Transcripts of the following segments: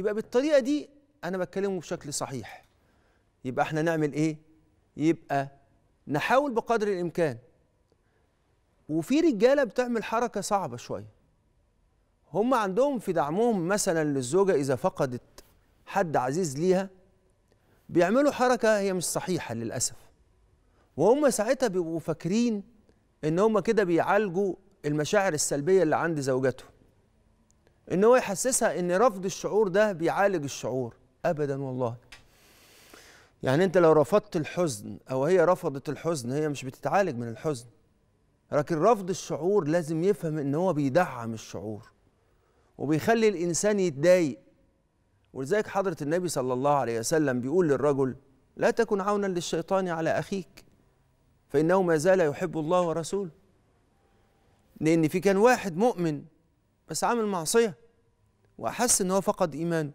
يبقى بالطريقه دي انا بتكلمه بشكل صحيح يبقى احنا نعمل ايه يبقى نحاول بقدر الامكان وفي رجاله بتعمل حركه صعبه شويه هم عندهم في دعمهم مثلا للزوجه اذا فقدت حد عزيز ليها بيعملوا حركه هي مش صحيحه للاسف وهم ساعتها بيبقوا فاكرين ان هم كده بيعالجوا المشاعر السلبيه اللي عند زوجتهم ان هو يحسسها ان رفض الشعور ده بيعالج الشعور ابدا والله يعني انت لو رفضت الحزن او هي رفضت الحزن هي مش بتتعالج من الحزن لكن رفض الشعور لازم يفهم ان هو بيدعم الشعور وبيخلي الانسان يتضايق ولذلك حضره النبي صلى الله عليه وسلم بيقول للرجل لا تكن عونا للشيطان على اخيك فانه ما زال يحب الله ورسوله لان في كان واحد مؤمن بس عامل معصية وأحس إن هو فقد إيمانه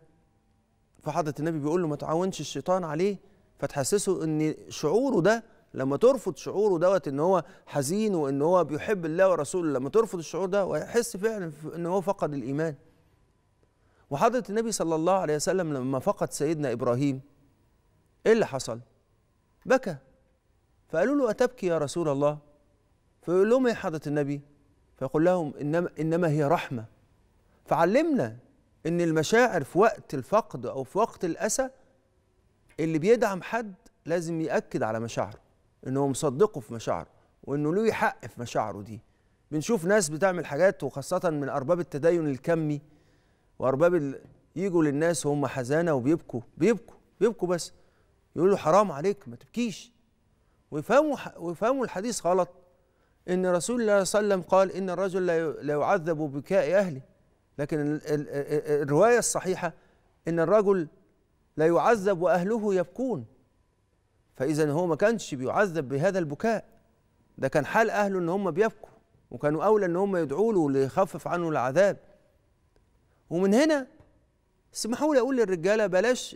فحضرة النبي بيقول له ما تعاونش الشيطان عليه فتحسسه إن شعوره ده لما ترفض شعوره دوت إن هو حزين وإن هو بيحب الله ورسوله لما ترفض الشعور ده ويحس فعلا إن هو فقد الإيمان وحضرة النبي صلى الله عليه وسلم لما فقد سيدنا إبراهيم إيه اللي حصل؟ بكى فقالوا له أتبكي يا رسول الله؟ فيقول لهم إيه حضرة النبي؟ فيقول لهم إنما, إنما هي رحمة فعلمنا إن المشاعر في وقت الفقد أو في وقت الأسى اللي بيدعم حد لازم يأكد على مشاعره إن هو مصدقه في مشاعره وإنه له حق في مشاعره دي بنشوف ناس بتعمل حاجات وخاصة من أرباب التدين الكمي وأرباب ال... يجوا للناس وهم حزانة وبيبكوا بيبكوا بيبكوا بس يقولوا حرام عليك ما تبكيش ويفهموا ح... ويفهموا الحديث غلط ان رسول الله صلى الله عليه وسلم قال ان الرجل لا يعذب ببكاء اهله لكن الروايه الصحيحه ان الرجل لا يعذب واهله يبكون فاذا هو ما كانش بيعذب بهذا البكاء ده كان حال اهله ان هم بيبكوا وكانوا اولى ان هم يدعوا له ليخفف عنه العذاب ومن هنا اسمحوا لي اقول للرجاله بلاش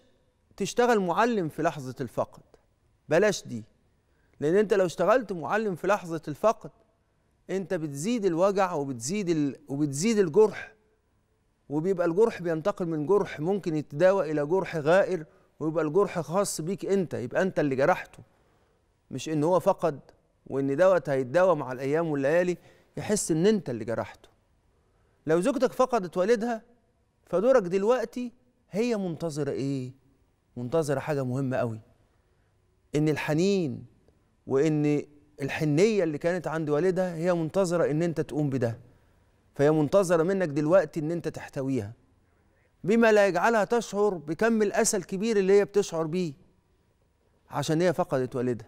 تشتغل معلم في لحظه الفقد بلاش دي لان انت لو اشتغلت معلم في لحظه الفقد انت بتزيد الوجع وبتزيد ال... وبتزيد الجرح وبيبقى الجرح بينتقل من جرح ممكن يتداوى الى جرح غائر ويبقى الجرح خاص بيك انت يبقى انت اللي جرحته مش ان هو فقد وان دوت هيتداوى مع الايام والليالي يحس ان انت اللي جرحته لو زوجتك فقدت والدها فدورك دلوقتي هي منتظره ايه منتظره حاجه مهمه قوي ان الحنين وان الحنيه اللي كانت عند والدها هي منتظره ان انت تقوم بده فهي منتظره منك دلوقتي ان انت تحتويها بما لا يجعلها تشعر بكم الاسى الكبير اللي هي بتشعر بيه عشان هي فقدت والدها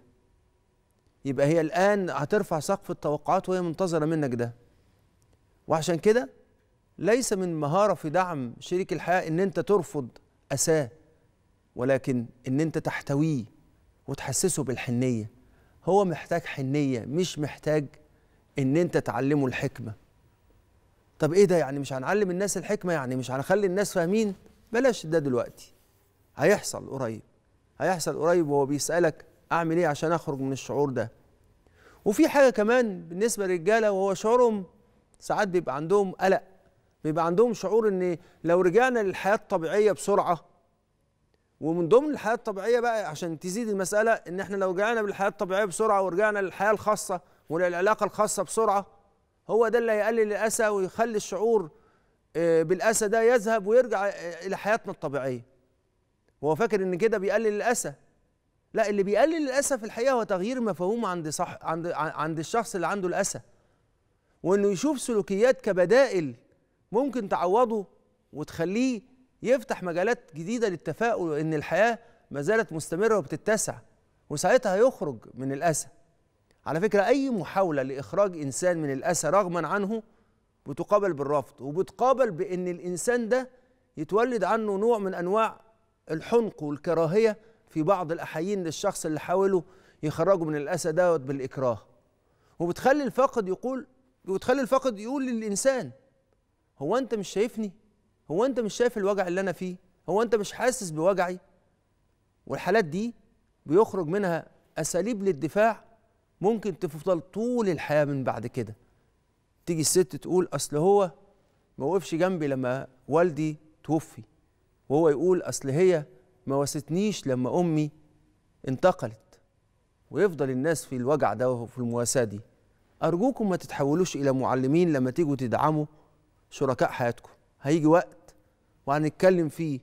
يبقى هي الان هترفع سقف التوقعات وهي منتظره منك ده وعشان كده ليس من مهاره في دعم شريك الحياه ان انت ترفض اساه ولكن ان انت تحتويه وتحسسه بالحنيه هو محتاج حنيه مش محتاج ان انت تعلمه الحكمه طب ايه ده يعني مش هنعلم الناس الحكمه يعني مش هنخلي الناس فاهمين بلاش ده دلوقتي هيحصل قريب هيحصل قريب وهو بيسالك اعمل ايه عشان اخرج من الشعور ده وفي حاجه كمان بالنسبه للرجاله وهو شعورهم ساعات بيبقى عندهم قلق بيبقى عندهم شعور ان لو رجعنا للحياه الطبيعيه بسرعه ومن ضمن الحياه الطبيعيه بقى عشان تزيد المساله ان احنا لو رجعنا بالحياه الطبيعيه بسرعه ورجعنا للحياه الخاصه وللعلاقه الخاصه بسرعه هو ده اللي هيقلل الاسى ويخلي الشعور آه، بالاسى ده يذهب ويرجع آه، الى حياتنا الطبيعيه هو فاكر ان كده بيقلل الاسى لا اللي بيقلل الاسى في الحقيقه هو تغيير مفهوم عند صح عند عند الشخص اللي عنده الاسى وانه يشوف سلوكيات كبدائل ممكن تعوضه وتخليه يفتح مجالات جديده للتفاؤل وان الحياه ما زالت مستمره وبتتسع وساعتها هيخرج من الاسى على فكره اي محاوله لاخراج انسان من الاسى رغما عنه بتقابل بالرفض وبتقابل بان الانسان ده يتولد عنه نوع من انواع الحنق والكراهيه في بعض الاحايين للشخص اللي حاولوا يخرجوا من الاسى دوت بالاكراه وبتخلي الفاقد يقول وبتخلي الفاقد يقول للانسان هو انت مش شايفني هو انت مش شايف الوجع اللي انا فيه هو انت مش حاسس بوجعي والحالات دي بيخرج منها اساليب للدفاع ممكن تفضل طول الحياه من بعد كده تيجي الست تقول اصل هو ما وقفش جنبي لما والدي توفي وهو يقول اصل هي ما وستنيش لما امي انتقلت ويفضل الناس في الوجع ده وفي المواساه دي ارجوكم ما تتحولوش الى معلمين لما تيجوا تدعموا شركاء حياتكم هيجي وقت وهنتكلم فيه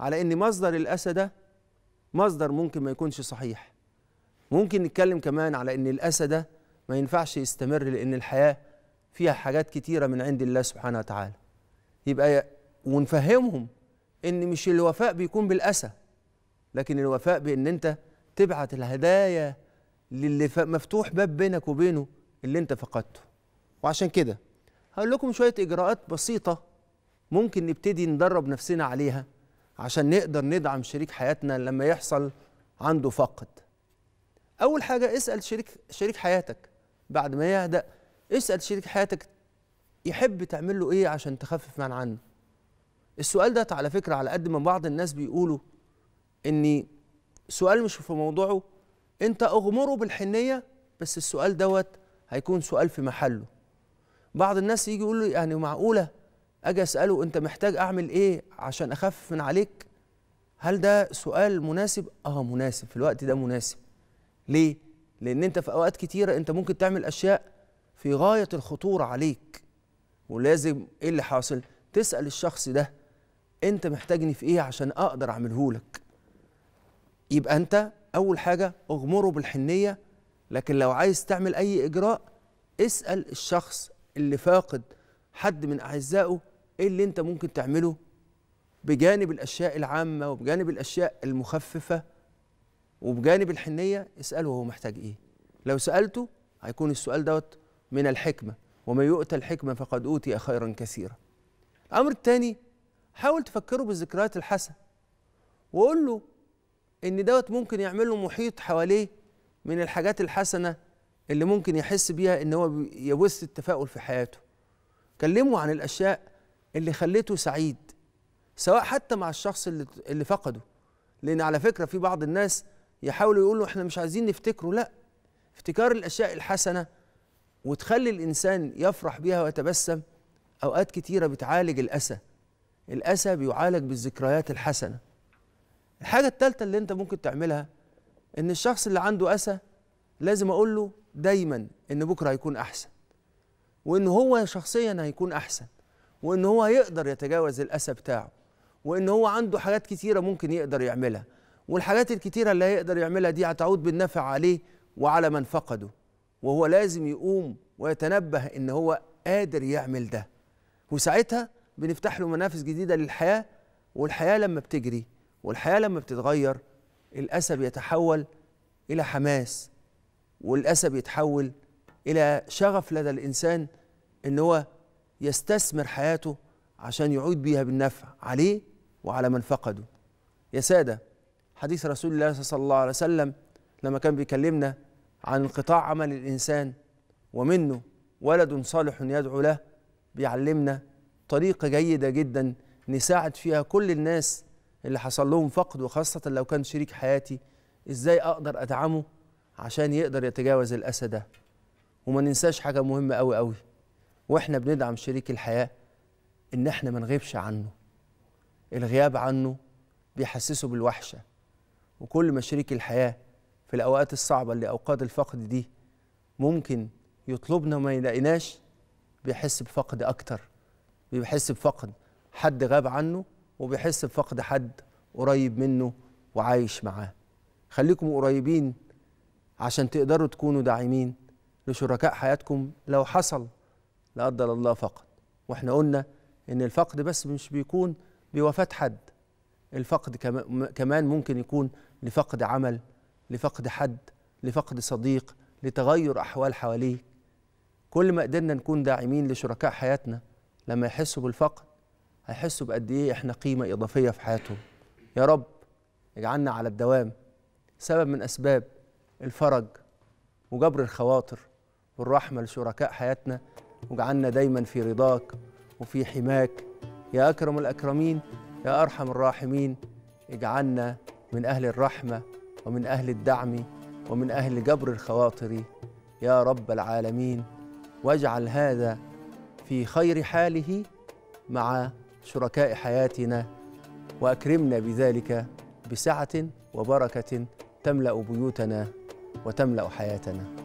على ان مصدر الاسى ده مصدر ممكن ما يكونش صحيح ممكن نتكلم كمان على ان الاسى ده ما ينفعش يستمر لان الحياه فيها حاجات كتيره من عند الله سبحانه وتعالى يبقى ونفهمهم ان مش الوفاء بيكون بالاسى لكن الوفاء بان انت تبعت الهدايا للي مفتوح باب بينك وبينه اللي انت فقدته وعشان كده هقول لكم شويه اجراءات بسيطه ممكن نبتدي ندرب نفسنا عليها عشان نقدر ندعم شريك حياتنا لما يحصل عنده فقد اول حاجه اسال شريك شريك حياتك بعد ما يهدأ اسال شريك حياتك يحب تعمل له ايه عشان تخفف من عنه السؤال ده على فكره على قد ما بعض الناس بيقولوا ان سؤال مش في موضوعه انت اغمره بالحنيه بس السؤال دوت هيكون سؤال في محله بعض الناس يجي يقول له يعني معقوله اجي اساله انت محتاج اعمل ايه عشان اخفف من عليك هل ده سؤال مناسب اه مناسب في الوقت ده مناسب ليه لان انت في اوقات كتيره انت ممكن تعمل اشياء في غايه الخطوره عليك ولازم ايه اللي حاصل تسال الشخص ده انت محتاجني في ايه عشان اقدر اعمله لك يبقى انت اول حاجه اغمره بالحنيه لكن لو عايز تعمل اي اجراء اسال الشخص اللي فاقد حد من اعزائه ايه اللي انت ممكن تعمله بجانب الاشياء العامه وبجانب الاشياء المخففه وبجانب الحنيه اساله هو محتاج ايه لو سالته هيكون السؤال دوت من الحكمه وما يؤتى الحكمه فقد اوتي خيرا كثيرا الامر الثاني حاول تفكره بالذكريات الحسنه وقول له ان دوت ممكن يعمل له محيط حواليه من الحاجات الحسنه اللي ممكن يحس بيها ان هو يبث التفاؤل في حياته كلمه عن الاشياء اللي خليته سعيد سواء حتى مع الشخص اللي اللي فقده لان على فكره في بعض الناس يحاولوا يقولوا احنا مش عايزين نفتكره لا افتكار الاشياء الحسنه وتخلي الانسان يفرح بيها ويتبسم اوقات كتيره بتعالج الاسى الاسى بيعالج بالذكريات الحسنه الحاجه الثالثه اللي انت ممكن تعملها ان الشخص اللي عنده اسى لازم اقول له دايما ان بكره هيكون احسن وان هو شخصيا هيكون احسن وان هو يقدر يتجاوز الاسى بتاعه وان هو عنده حاجات كتيره ممكن يقدر يعملها والحاجات الكتيره اللي هيقدر يعملها دي هتعود بالنفع عليه وعلى من فقده وهو لازم يقوم ويتنبه ان هو قادر يعمل ده وساعتها بنفتح له منافس جديده للحياه والحياه لما بتجري والحياه لما بتتغير الاسى بيتحول الى حماس والاسى بيتحول الى شغف لدى الانسان ان هو يستثمر حياته عشان يعود بيها بالنفع عليه وعلى من فقده يا سادة حديث رسول الله صلى الله عليه وسلم لما كان بيكلمنا عن انقطاع عمل الإنسان ومنه ولد صالح يدعو له بيعلمنا طريقة جيدة جدا نساعد فيها كل الناس اللي حصل لهم فقد وخاصة لو كان شريك حياتي ازاي اقدر ادعمه عشان يقدر يتجاوز الاسى ده وما ننساش حاجة مهمة قوي قوي واحنا بندعم شريك الحياه ان احنا ما نغيبش عنه الغياب عنه بيحسسه بالوحشه وكل ما شريك الحياه في الاوقات الصعبه اللي اوقات الفقد دي ممكن يطلبنا وما يلاقيناش بيحس بفقد اكتر بيحس بفقد حد غاب عنه وبيحس بفقد حد قريب منه وعايش معاه خليكم قريبين عشان تقدروا تكونوا داعمين لشركاء حياتكم لو حصل لا قدر الله فقد واحنا قلنا ان الفقد بس مش بيكون بوفاه حد الفقد كمان ممكن يكون لفقد عمل لفقد حد لفقد صديق لتغير احوال حواليك كل ما قدرنا نكون داعمين لشركاء حياتنا لما يحسوا بالفقد هيحسوا بقد ايه احنا قيمه اضافيه في حياتهم يا رب اجعلنا على الدوام سبب من اسباب الفرج وجبر الخواطر والرحمه لشركاء حياتنا واجعلنا دايما في رضاك وفي حماك يا أكرم الأكرمين يا أرحم الراحمين اجعلنا من أهل الرحمة ومن أهل الدعم ومن أهل جبر الخواطر يا رب العالمين واجعل هذا في خير حاله مع شركاء حياتنا واكرمنا بذلك بسعه وبركه تملا بيوتنا وتملا حياتنا